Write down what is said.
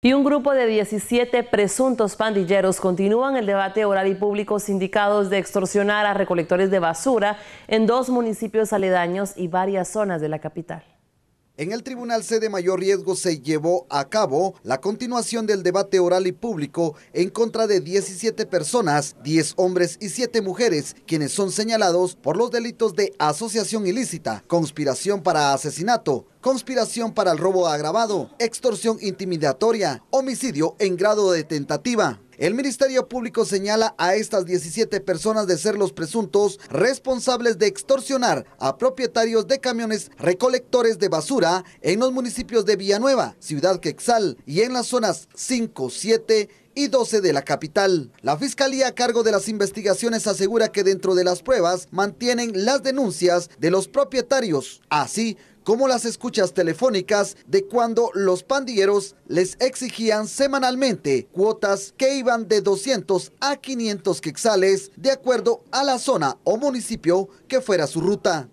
Y un grupo de 17 presuntos pandilleros continúan el debate oral y público sindicados de extorsionar a recolectores de basura en dos municipios aledaños y varias zonas de la capital. En el Tribunal C de Mayor Riesgo se llevó a cabo la continuación del debate oral y público en contra de 17 personas, 10 hombres y 7 mujeres, quienes son señalados por los delitos de asociación ilícita, conspiración para asesinato, conspiración para el robo agravado, extorsión intimidatoria, homicidio en grado de tentativa. El Ministerio Público señala a estas 17 personas de ser los presuntos responsables de extorsionar a propietarios de camiones recolectores de basura en los municipios de Villanueva, Ciudad Quexal y en las zonas 5, 7 y 12 de la capital. La fiscalía a cargo de las investigaciones asegura que dentro de las pruebas mantienen las denuncias de los propietarios, así como las escuchas telefónicas de cuando los pandilleros les exigían semanalmente cuotas que iban de 200 a 500 quexales de acuerdo a la zona o municipio que fuera su ruta.